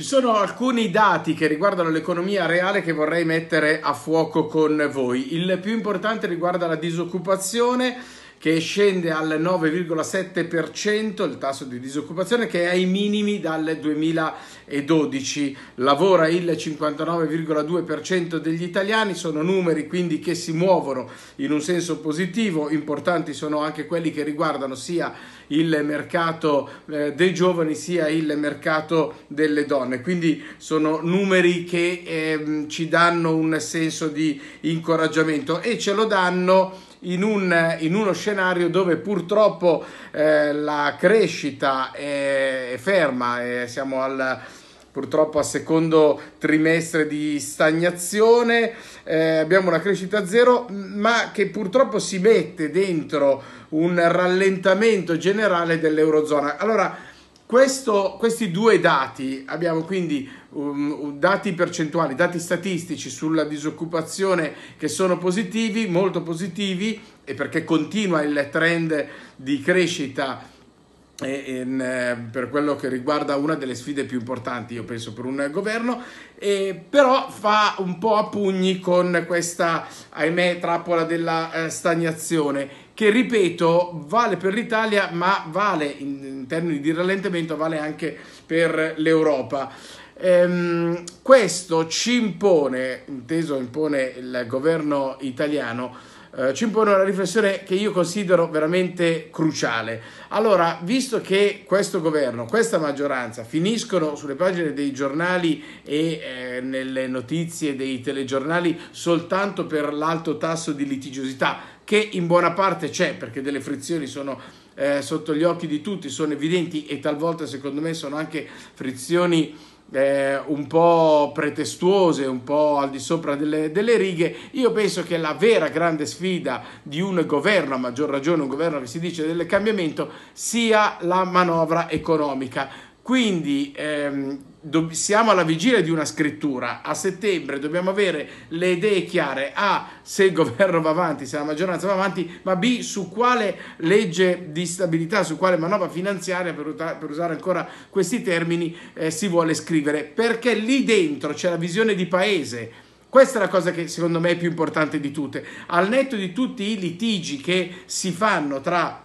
Ci sono alcuni dati che riguardano l'economia reale che vorrei mettere a fuoco con voi. Il più importante riguarda la disoccupazione che scende al 9,7%, il tasso di disoccupazione che è ai minimi dal 2012. Lavora il 59,2% degli italiani, sono numeri quindi che si muovono in un senso positivo, importanti sono anche quelli che riguardano sia il mercato eh, dei giovani sia il mercato delle donne, quindi sono numeri che eh, ci danno un senso di incoraggiamento e ce lo danno in, un, in uno scenario dove purtroppo eh, la crescita è, è ferma, eh, siamo al, purtroppo al secondo trimestre di stagnazione, eh, abbiamo una crescita zero, ma che purtroppo si mette dentro un rallentamento generale dell'Eurozona. Allora, questo, questi due dati, abbiamo quindi um, dati percentuali, dati statistici sulla disoccupazione che sono positivi, molto positivi, e perché continua il trend di crescita in, eh, per quello che riguarda una delle sfide più importanti, io penso, per un governo, e, però fa un po' a pugni con questa, ahimè, trappola della eh, stagnazione che ripeto vale per l'Italia ma vale in, in termini di rallentamento, vale anche per l'Europa. Ehm, questo ci impone, inteso impone il governo italiano, eh, ci impone una riflessione che io considero veramente cruciale. Allora, visto che questo governo, questa maggioranza finiscono sulle pagine dei giornali e eh, nelle notizie dei telegiornali soltanto per l'alto tasso di litigiosità, che in buona parte c'è perché delle frizioni sono eh, sotto gli occhi di tutti, sono evidenti e talvolta secondo me sono anche frizioni eh, un po' pretestuose, un po' al di sopra delle, delle, righe. Io penso che la vera grande sfida di un governo, a maggior ragione un governo che si dice del cambiamento, sia la manovra economica. Quindi ehm, siamo alla vigilia di una scrittura, a settembre dobbiamo avere le idee chiare, A, se il governo va avanti, se la maggioranza va avanti, ma B, su quale legge di stabilità, su quale manovra finanziaria, per, usare ancora questi termini, eh, si vuole scrivere, perché lì dentro c'è la visione di paese. Questa è la cosa che secondo me è più importante di tutte. Al netto di tutti i litigi che si fanno tra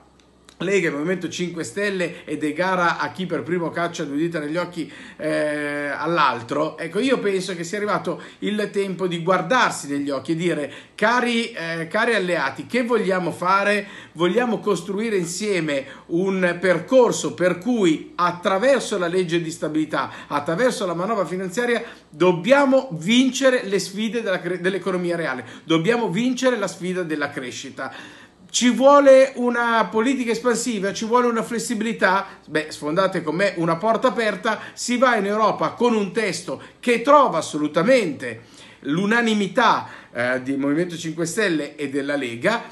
Lega, Movimento 5 Stelle e De Gara a chi per primo caccia due dita negli occhi eh, all'altro, ecco io penso che sia arrivato il tempo di guardarsi negli occhi e dire cari, eh, cari alleati che vogliamo fare? Vogliamo costruire insieme un percorso per cui attraverso la legge di stabilità, attraverso la manovra finanziaria dobbiamo vincere le sfide dell'economia reale, dobbiamo vincere la sfida della crescita. Ci vuole una politica espansiva, ci vuole una flessibilità. Beh, sfondate con me una porta aperta, si va in Europa con un testo che trova assolutamente l'unanimità eh, del Movimento 5 Stelle e della Lega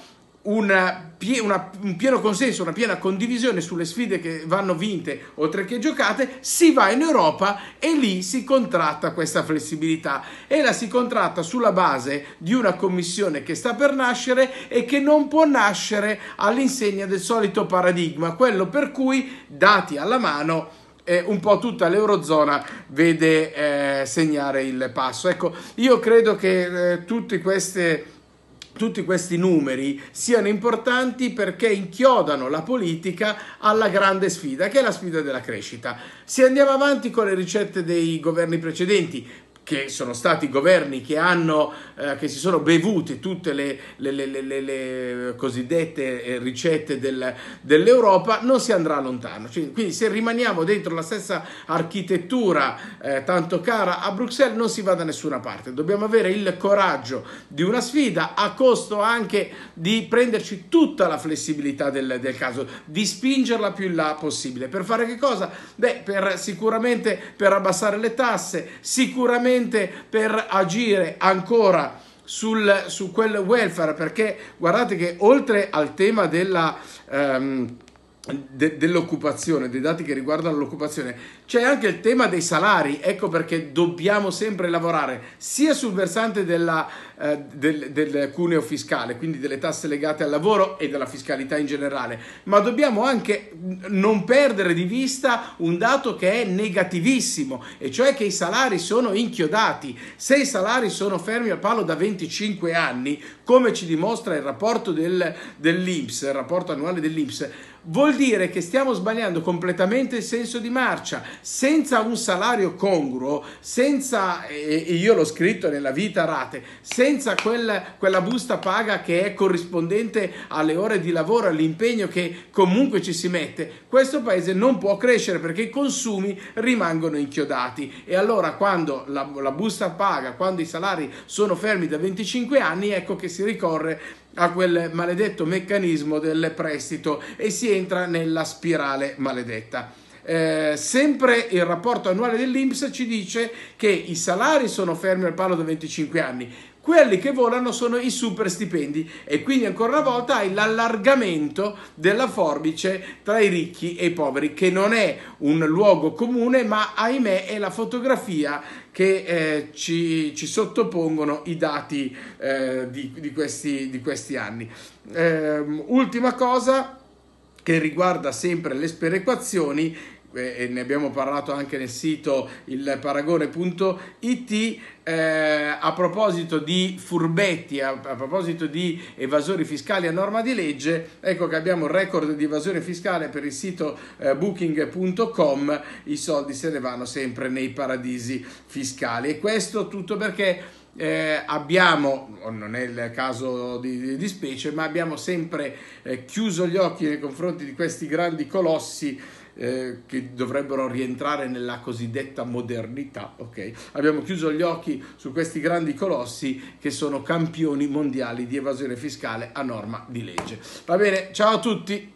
una, una, un pieno consenso, una piena condivisione sulle sfide che vanno vinte oltre che giocate, si va in Europa e lì si contratta questa flessibilità e la si contratta sulla base di una commissione che sta per nascere e che non può nascere all'insegna del solito paradigma, quello per cui dati alla mano eh, un po' tutta l'Eurozona vede eh, segnare il passo. Ecco, io credo che eh, tutte queste tutti questi numeri siano importanti perché inchiodano la politica alla grande sfida, che è la sfida della crescita. Se andiamo avanti con le ricette dei governi precedenti, che sono stati governi che, hanno, eh, che si sono bevuti tutte le, le, le, le cosiddette eh, ricette del, dell'Europa, non si andrà lontano. Cioè, quindi se rimaniamo dentro la stessa architettura eh, tanto cara a Bruxelles non si va da nessuna parte. Dobbiamo avere il coraggio di una sfida a costo anche di prenderci tutta la flessibilità del, del caso, di spingerla più in là possibile. Per fare che cosa? Beh, per, sicuramente per abbassare le tasse, sicuramente sicuramente per agire ancora sul, su quel welfare, perché guardate che oltre al tema della... Ehm, de- dell'occupazione, dei dati che riguardano l'occupazione, c'è anche il tema dei salari, ecco perché dobbiamo sempre lavorare sia sul versante della, eh, del, del cuneo fiscale, quindi delle tasse legate al lavoro e della fiscalità in generale, ma dobbiamo anche non perdere di vista un dato che è negativissimo, e cioè che i salari sono inchiodati. Se i salari sono fermi al palo da 25 anni, come ci dimostra il rapporto del, dell'IMS, il rapporto annuale dell'IMS, vuol dire che stiamo sbagliando completamente il senso di marcia. Senza un salario congruo, senza, e io l'ho scritto nella vita rate, senza quel, quella busta paga che è corrispondente alle ore di lavoro, all'impegno che comunque ci si mette, questo paese non può crescere perché i consumi rimangono inchiodati. E allora quando la, la busta paga, quando i salari sono fermi da 25 anni, ecco che si ricorre a quel maledetto meccanismo del prestito e si entra nella spirale maledetta. Eh, sempre il rapporto annuale dell'Inps ci dice che i salari sono fermi al palo da 25 anni, quelli che volano sono i super stipendi e quindi ancora una volta hai l'allargamento della forbice tra i ricchi e i poveri, che non è un luogo comune, ma ahimè è la fotografia che eh, ci, ci, sottopongono i dati eh, di, di, questi, di, questi, anni. Eh, ultima cosa che riguarda sempre le sperequazioni eh, e ne abbiamo parlato anche nel sito ilparagone.it eh, a proposito di furbetti, a, a, proposito di evasori fiscali a norma di legge, ecco che abbiamo un record di evasione fiscale per il sito eh, booking.com, i soldi se ne vanno sempre nei paradisi fiscali e questo tutto perché eh, abbiamo, non è il caso di, di, di specie, ma abbiamo sempre eh, chiuso gli occhi nei confronti di questi grandi colossi eh, che dovrebbero rientrare nella cosiddetta modernità. Okay? Abbiamo chiuso gli occhi su questi grandi colossi che sono campioni mondiali di evasione fiscale a norma di legge. Va bene, ciao a tutti!